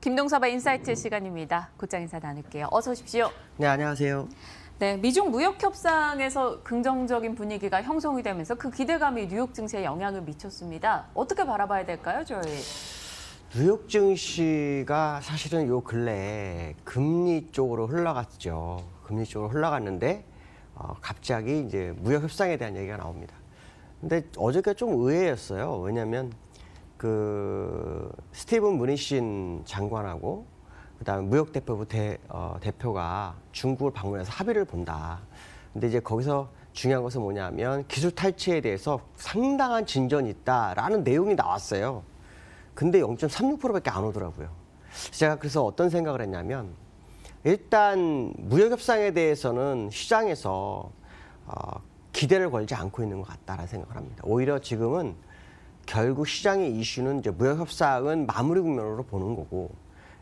김동사바 인사이트 시간입니다. 곧장 인사 나눌게요. 어서 오십시오. 네, 안녕하세요. 네, 미중 무역 협상에서 긍정적인 분위기가 형성이 되면서 그 기대감이 뉴욕 증시에 영향을 미쳤습니다. 어떻게 바라봐야 될까요, 저희? 뉴욕 증시가 사실은 요 근래에 금리 쪽으로 흘러갔죠. 금리 쪽으로 흘러갔는데 어, 갑자기 이제 무역 협상에 대한 얘기가 나옵니다. 근데 어저께 좀 의외였어요. 왜냐하면 그 스티븐 문니신 장관하고 그다음 무역 대표부 대, 어, 대표가 중국을 방문해서 합의를 본다. 근데 이제 거기서 중요한 것은 뭐냐면 기술 탈취에 대해서 상당한 진전이 있다라는 내용이 나왔어요. 근데 0.36%밖에 안 오더라고요. 제가 그래서 어떤 생각을 했냐면 일단 무역 협상에 대해서는 시장에서 어, 기대를 걸지 않고 있는 것 같다라는 생각을 합니다. 오히려 지금은 결국 시장의 이슈는 이제 무역 협상은 마무리 국면으로 보는 거고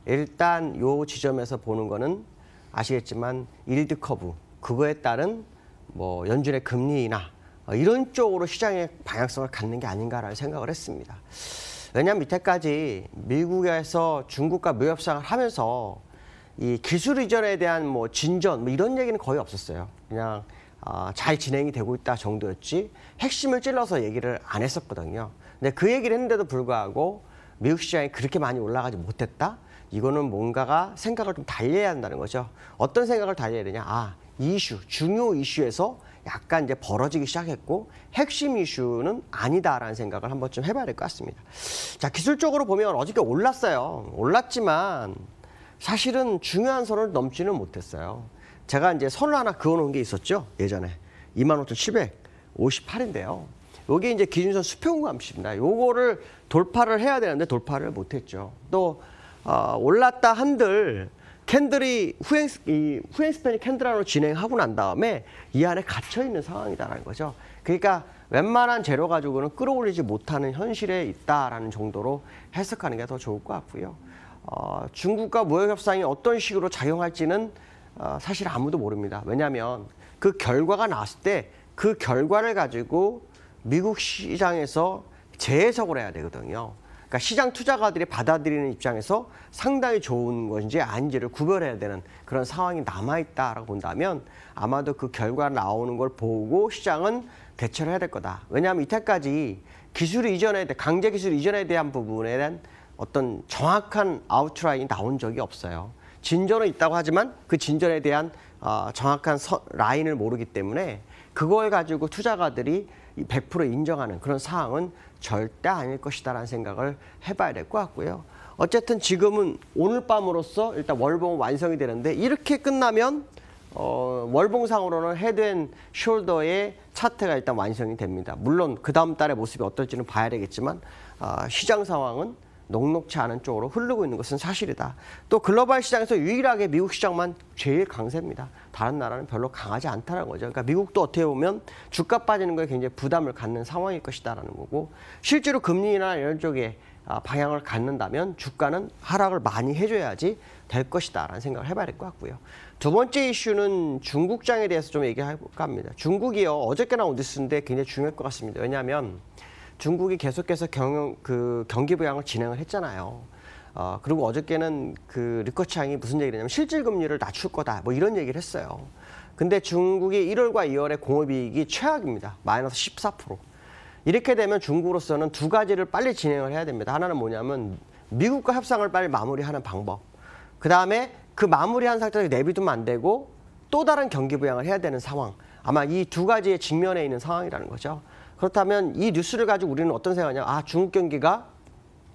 일단 요 지점에서 보는 거는 아시겠지만 일드 커브 그거에 따른 뭐 연준의 금리나 이런 쪽으로 시장의 방향성을 갖는 게 아닌가라는 생각을 했습니다. 왜냐하면 밑에까지 미국에서 중국과 무역협상을 하면서 이 기술 이전에 대한 뭐 진전 뭐 이런 얘기는 거의 없었어요. 그냥 어, 잘 진행이 되고 있다 정도였지 핵심을 찔러서 얘기를 안 했었거든요. 근데 그 얘기를 했는데도 불구하고 미국 시장이 그렇게 많이 올라가지 못했다? 이거는 뭔가가 생각을 좀 달리해야 한다는 거죠. 어떤 생각을 달리해야 되냐? 아, 이슈, 중요 이슈에서 약간 이제 벌어지기 시작했고 핵심 이슈는 아니다라는 생각을 한번 좀 해봐야 될 것 같습니다. 자, 기술적으로 보면 어저께 올랐어요. 올랐지만 사실은 중요한 선을 넘지는 못했어요. 제가 이제 선을 하나 그어놓은 게 있었죠. 예전에 25,758인데요. 요게 이제 기준선 수평감입니다. 요거를 돌파를 해야 되는데 돌파를 못했죠. 또 어, 올랐다 한들 캔들이 후행 이 후행 스팬이 캔들 안으로 진행하고 난 다음에 이 안에 갇혀 있는 상황이다라는 거죠. 그러니까 웬만한 재료 가지고는 끌어올리지 못하는 현실에 있다라는 정도로 해석하는 게 더 좋을 것 같고요. 어, 중국과 무역 협상이 어떤 식으로 작용할지는 어, 사실 아무도 모릅니다. 왜냐하면 그 결과가 나왔을 때 그 결과를 가지고 미국 시장에서 재해석을 해야 되거든요. 그러니까 시장 투자가들이 받아들이는 입장에서 상당히 좋은 것인지 아닌지를 구별해야 되는 그런 상황이 남아있다라고 본다면 아마도 그 결과 나오는 걸 보고 시장은 대처를 해야 될 거다. 왜냐하면 이때까지 기술 이전에 대해 강제 기술 이전에 대한 부분에 대한 어떤 정확한 아웃라인이 나온 적이 없어요. 진전은 있다고 하지만 그 진전에 대한 어, 정확한 서, 라인을 모르기 때문에 그걸 가지고 투자가들이 100% 인정하는 그런 사항은 절대 아닐 것이다라는 생각을 해봐야 될 것 같고요. 어쨌든 지금은 오늘 밤으로써 일단 월봉 완성이 되는데 이렇게 끝나면 어, 월봉상으로는 헤드앤 숄더의 차트가 일단 완성이 됩니다. 물론 그 다음 달의 모습이 어떨지는 봐야 되겠지만 어, 시장 상황은 녹록치 않은 쪽으로 흐르고 있는 것은 사실이다. 또 글로벌 시장에서 유일하게 미국 시장만 제일 강세입니다. 다른 나라는 별로 강하지 않다는 거죠. 그러니까 미국도 어떻게 보면 주가 빠지는 거에 굉장히 부담을 갖는 상황일 것이다라는 거고 실제로 금리나 이런 쪽에 아, 방향을 갖는다면 주가는 하락을 많이 해줘야지 될 것이다라는 생각을 해봐야 될 것 같고요. 두 번째 이슈는 중국장에 대해서 좀 얘기할까 합니다. 중국이요 어저께 나온 뉴스인데 굉장히 중요할 것 같습니다. 왜냐하면 중국이 계속해서 경, 영그 경기 부양을 진행을 했잖아요. 어, 그리고 어저께는 그 리커창이 무슨 얘기를 했냐면 실질 금리를 낮출 거다. 뭐 이런 얘기를 했어요. 근데 중국이 1월과 2월의 공업이익이 최악입니다. 마이너스 14%. 이렇게 되면 중국으로서는 두 가지를 빨리 진행을 해야 됩니다. 하나는 뭐냐면 미국과 협상을 빨리 마무리하는 방법. 그 다음에 그 마무리한 상태에서 내비두면 안 되고 또 다른 경기 부양을 해야 되는 상황. 아마 이 두 가지의 직면에 있는 상황이라는 거죠. 그렇다면 이 뉴스를 가지고 우리는 어떤 생각하냐? 아, 중국 경기가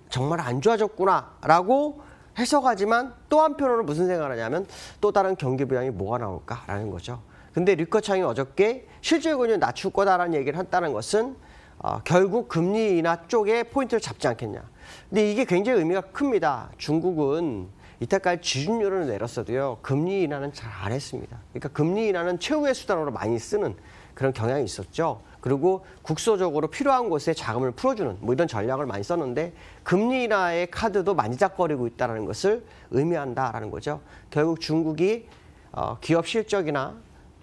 정말 안 좋아졌구나라고 해석하지만 또 한편으로는 무슨 생각을 하냐면 또 다른 경기 부양이 뭐가 나올까라는 거죠. 근데 리커창이 어저께 실질금리를 낮출 거다라는 얘기를 했다는 것은 어, 결국 금리 인하 쪽에 포인트를 잡지 않겠냐. 근데 이게 굉장히 의미가 큽니다. 중국은 이때까지 지준율을 내렸어도요. 금리 인하는 잘 안 했습니다. 그러니까 금리 인하는 최후의 수단으로 많이 쓰는 그런 경향이 있었죠. 그리고 국소적으로 필요한 곳에 자금을 풀어주는 뭐 이런 전략을 많이 썼는데 금리 인하의 카드도 만지작거리고 있다는 것을 의미한다라는 거죠. 결국 중국이 어, 기업 실적이나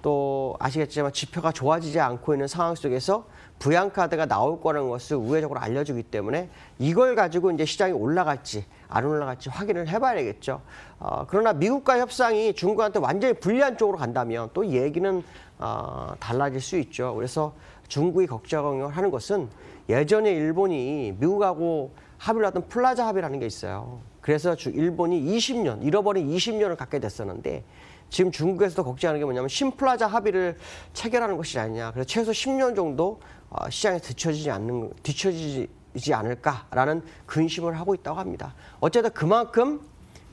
또 아시겠지만 지표가 좋아지지 않고 있는 상황 속에서 부양 카드가 나올 거라는 것을 우회적으로 알려주기 때문에 이걸 가지고 이제 시장이 올라갈지 안 올라갈지 확인을 해봐야겠죠. 어, 그러나 미국과 협상이 중국한테 완전히 불리한 쪽으로 간다면 또 얘기는 어, 달라질 수 있죠. 그래서 중국이 걱정을 하는 것은 예전에 일본이 미국하고 합의를 하던 플라자 합의라는 게 있어요. 그래서 일본이 20년 잃어버린 20년을 갖게 됐었는데 지금 중국에서도 걱정하는 게 뭐냐면 심플라자 합의를 체결하는 것이 아니냐. 그래서 최소 10년 정도 어, 시장에 뒤처지지 않는 뒤처지지 않을까라는 근심을 하고 있다고 합니다. 어쨌든 그만큼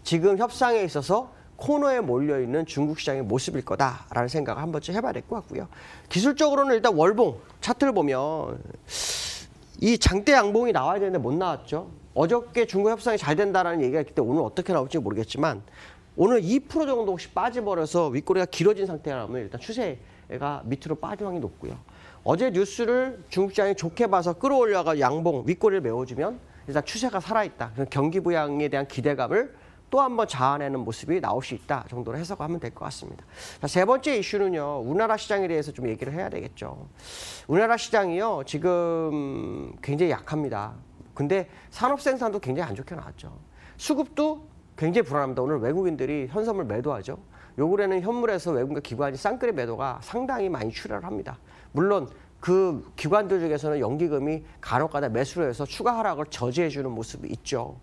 지금 협상에 있어서 코너에 몰려 있는 중국 시장의 모습일 거다라는 생각을 한 번쯤 해봐야 될 것 같고요. 기술적으로는 일단 월봉 차트를 보면 이 장대 양봉이 나와야 되는데 못 나왔죠. 어저께 중국 협상이 잘 된다라는 얘기가 있기 때문에 오늘 어떻게 나올지 모르겠지만 오늘 2% 정도 혹시 빠져버려서 윗꼬리가 길어진 상태라면 일단 추세가 밑으로 빠질 확률이 높고요. 어제 뉴스를 중국시장이 좋게 봐서 끌어올려가 양봉 윗꼬리를 메워주면 일단 추세가 살아있다. 경기 부양에 대한 기대감을 또 한번 자아내는 모습이 나올 수 있다 정도로 해석하면 될 것 같습니다. 자, 세 번째 이슈는요. 우리나라 시장에 대해서 좀 얘기를 해야 되겠죠. 우리나라 시장이요. 지금 굉장히 약합니다. 근데 산업생산도 굉장히 안 좋게 나왔죠. 수급도 굉장히 불안합니다. 오늘 외국인들이 현선물 매도하죠. 요구래는 현물에서 외국과 기관이 쌍끌이 매도가 상당히 많이 출혈을 합니다. 물론 그 기관들 중에서는 연기금이 간혹가다 매수를 해서 추가 하락을 저지해주는 모습이 있죠.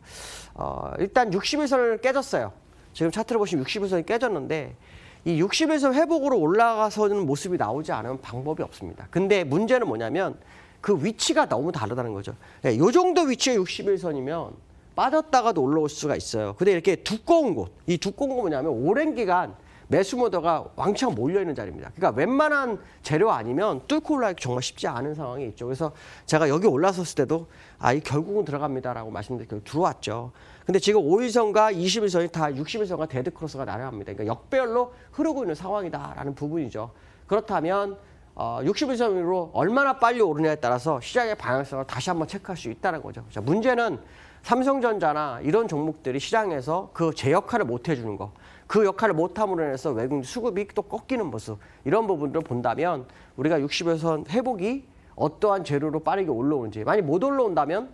어, 일단 60일선을 깨졌어요. 지금 차트를 보시면 60일선이 깨졌는데 이 60일선 회복으로 올라가서는 모습이 나오지 않으면 방법이 없습니다. 근데 문제는 뭐냐면 그 위치가 너무 다르다는 거죠. 네, 요 정도 위치의 60일선이면 빠졌다가도 올라올 수가 있어요. 근데 이렇게 두꺼운 곳, 이 두꺼운 곳 뭐냐면 오랜 기간 매수 모더가 왕창 몰려있는 자리입니다. 그러니까 웬만한 재료 아니면 뚫고 올라가기 정말 쉽지 않은 상황이 있죠. 그래서 제가 여기 올라섰을 때도 아, 이 결국은 들어갑니다라고 말씀드린 결 들어왔죠. 근데 지금 5일선과 2일선이다6일선과 데드크로스가 날아갑니다. 그러니까 역배열로 흐르고 있는 상황이다라는 부분이죠. 그렇다면 어, 6일선으로 얼마나 빨리 오르냐에 따라서 시장의 방향성을 다시 한번 체크할 수 있다는 거죠. 자, 문제는 삼성전자나 이런 종목들이 시장에서 그 제 역할을 못 해주는 거. 그 역할을 못함으로 인해서 외국 수급이 또 꺾이는 모습 이런 부분들을 본다면 우리가 6 0에선 회복이 어떠한 재료로 빠르게 올라오는지 만약 못 올라온다면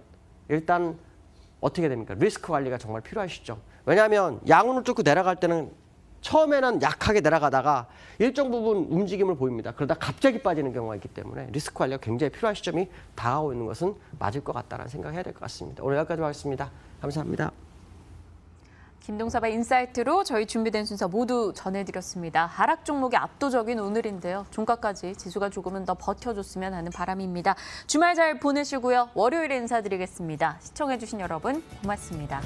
일단 어떻게 됩니까? 리스크 관리가 정말 필요하시죠. 왜냐하면 양으로 뚫고 내려갈 때는 처음에는 약하게 내려가다가 일정 부분 움직임을 보입니다. 그러다 갑자기 빠지는 경우가 있기 때문에 리스크 관리가 굉장히 필요한 시점이 다가오고 있는 것은 맞을 것 같다는 생각해야 될 것 같습니다. 오늘 여기까지 하겠습니다. 감사합니다. 김동사바 인사이트로 저희 준비된 순서 모두 전해드렸습니다. 하락 종목의 압도적인 오늘인데요. 종가까지 지수가 조금은 더 버텨줬으면 하는 바람입니다. 주말 잘 보내시고요. 월요일에 인사드리겠습니다. 시청해주신 여러분 고맙습니다.